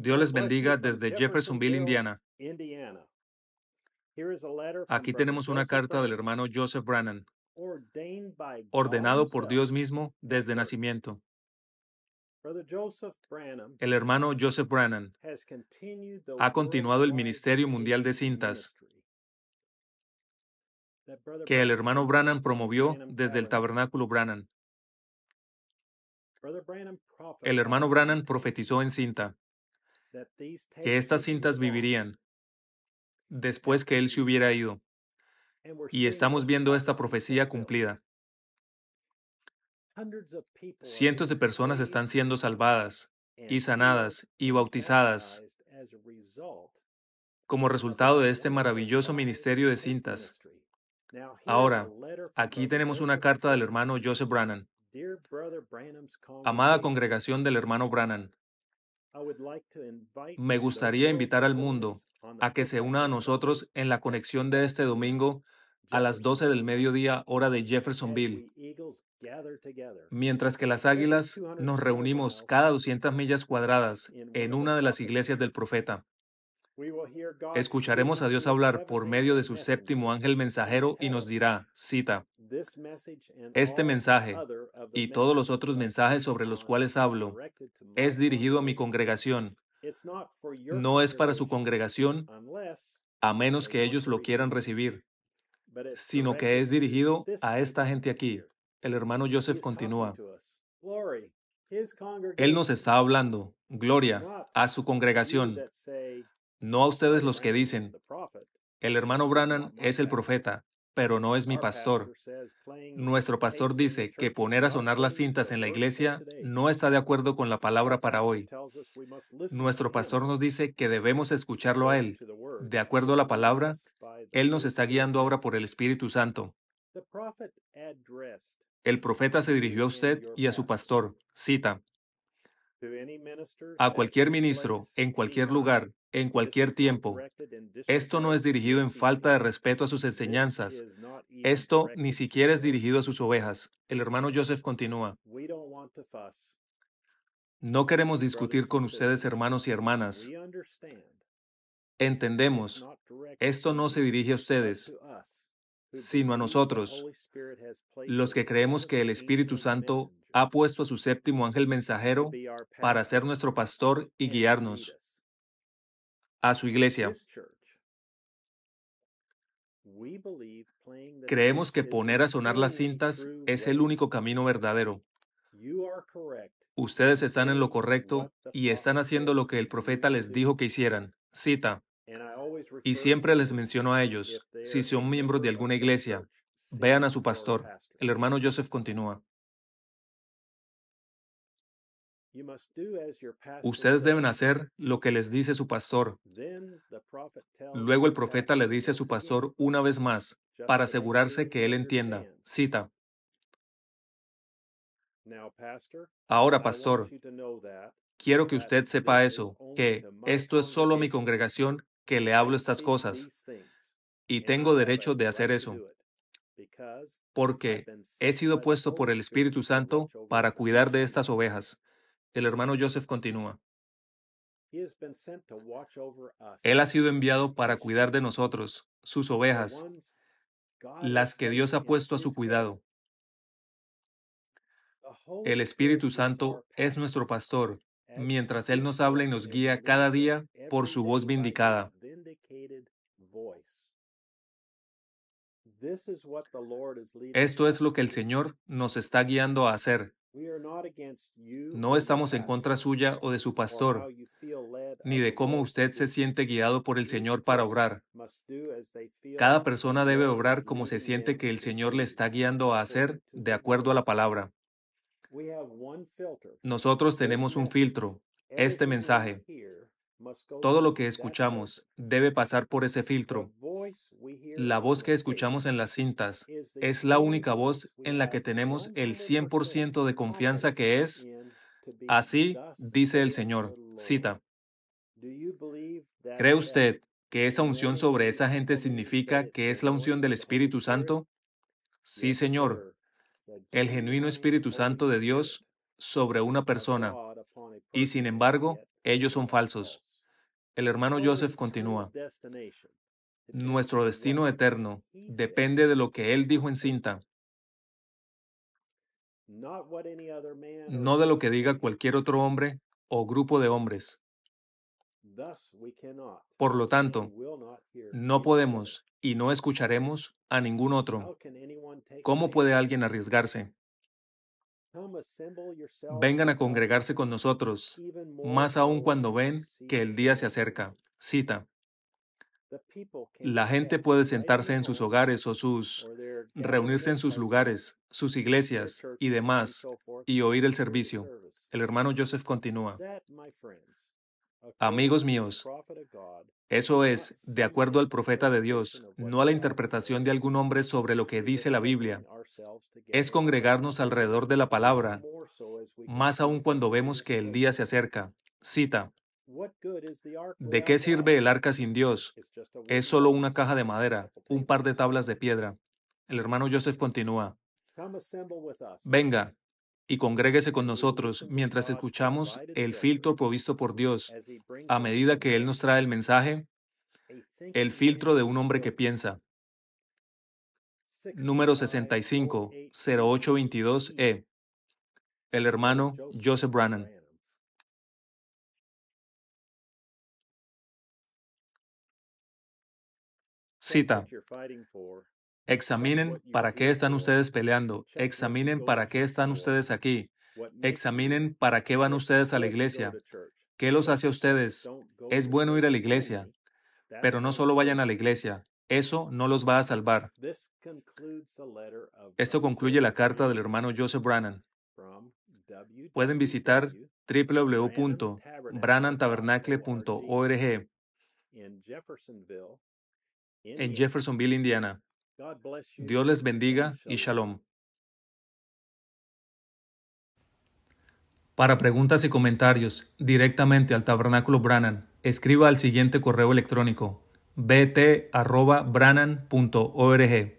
Dios les bendiga desde Jeffersonville, Indiana. Aquí tenemos una carta del hermano Joseph Brannan, ordenado por uh, Dios mismo desde nacimiento. El hermano Joseph Brannan ha continuado el Ministerio Mundial de Cintas que el hermano Brannan promovió desde el tabernáculo Brannan. El hermano Brannan profetizó en cinta que estas cintas vivirían después que él se hubiera ido. Y estamos viendo esta profecía cumplida. Cientos de personas están siendo salvadas y sanadas y bautizadas como resultado de este maravilloso ministerio de cintas. Ahora, aquí tenemos una carta del hermano Joseph Brannan. Amada congregación del hermano Brannan, me gustaría invitar al mundo a que se una a nosotros en la conexión de este domingo a las 12 del mediodía hora de Jeffersonville, mientras que las águilas nos reunimos cada 200 millas cuadradas en una de las iglesias del profeta. Escucharemos a Dios hablar por medio de su séptimo ángel mensajero y nos dirá, cita, este mensaje y todos los otros mensajes sobre los cuales hablo es dirigido a mi congregación. No es para su congregación a menos que ellos lo quieran recibir, sino que es dirigido a esta gente aquí. El hermano Joseph continúa. Él nos está hablando, gloria, a su congregación, no a ustedes los que dicen, el hermano Brannan es el profeta, pero no es mi pastor. Nuestro pastor dice que poner a sonar las cintas en la iglesia no está de acuerdo con la palabra para hoy. Nuestro pastor nos dice que debemos escucharlo a él. De acuerdo a la palabra, él nos está guiando ahora por el Espíritu Santo. El profeta se dirigió a usted y a su pastor. Cita, a cualquier ministro, en cualquier lugar, en cualquier tiempo. Esto no es dirigido en falta de respeto a sus enseñanzas. Esto ni siquiera es dirigido a sus ovejas. El hermano Joseph continúa. No queremos discutir con ustedes, hermanos y hermanas. Entendemos, esto no se dirige a ustedes, sino a nosotros, los que creemos que el Espíritu Santo ha puesto a su séptimo ángel mensajero para ser nuestro pastor y guiarnos a su iglesia. Creemos que poner a sonar las cintas es el único camino verdadero. Ustedes están en lo correcto y están haciendo lo que el profeta les dijo que hicieran. Cita. Y siempre les menciono a ellos, si son miembros de alguna iglesia, vean a su pastor. El hermano Joseph continúa. Ustedes deben hacer lo que les dice su pastor. Luego el profeta le dice a su pastor una vez más, para asegurarse que él entienda. Cita. Ahora, pastor, quiero que usted sepa eso, que esto es solo mi congregación que le hablo estas cosas, y tengo derecho de hacer eso, porque he sido puesto por el Espíritu Santo para cuidar de estas ovejas. El hermano Joseph continúa. Él ha sido enviado para cuidar de nosotros, sus ovejas, las que Dios ha puesto a su cuidado. El Espíritu Santo es nuestro pastor, mientras Él nos habla y nos guía cada día por su voz vindicada. Esto es lo que el Señor nos está guiando a hacer, no estamos en contra suya o de su pastor, ni de cómo usted se siente guiado por el Señor para obrar. Cada persona debe obrar como se siente que el Señor le está guiando a hacer, de acuerdo a la palabra. Nosotros tenemos un filtro, este mensaje. Todo lo que escuchamos debe pasar por ese filtro. La voz que este, escuchamos en las cintas es la única voz en la que tenemos el 100% de confianza que es, así dice el Señor, cita. ¿Cree usted que esa unción sobre esa gente significa que es la unción del Espíritu Santo? Sí, Señor. El genuino Espíritu Santo de Dios sobre una persona. Y sin embargo, ellos son falsos. El hermano Joseph continúa. Nuestro destino eterno depende de lo que Él dijo en cinta, no de lo que diga cualquier otro hombre o grupo de hombres. Por lo tanto, no podemos y no escucharemos a ningún otro. ¿Cómo puede alguien arriesgarse? Vengan a congregarse con nosotros, más aún cuando ven que el día se acerca. Cita. La gente puede sentarse en sus hogares o sus, reunirse en sus lugares, sus iglesias y demás, y oír el servicio. El hermano Joseph continúa. Amigos míos, eso es, de acuerdo al profeta de Dios, no a la interpretación de algún hombre sobre lo que dice la Biblia. Es congregarnos alrededor de la palabra, más aún cuando vemos que el día se acerca. Cita, ¿De qué sirve el arca sin Dios? Es solo una caja de madera, un par de tablas de piedra. El hermano Joseph continúa. Venga y congréguese con nosotros mientras escuchamos el filtro provisto por Dios. A medida que Él nos trae el mensaje, el filtro de un hombre que piensa. Número 65, 0822E. E. El hermano Joseph Brannan. Cita. Examinen para qué están ustedes peleando. Examinen para qué están ustedes aquí. Examinen para qué van ustedes a la iglesia. ¿Qué los hace a ustedes? Es bueno ir a la iglesia, pero no solo vayan a la iglesia. Eso no los va a salvar. Esto concluye la carta del hermano Joseph Brannan. Pueden visitar www.brannantabernacle.org en Jeffersonville, Indiana. Dios les bendiga y shalom. Para preguntas y comentarios directamente al Tabernáculo Brannan, escriba al siguiente correo electrónico bt.brannan.org.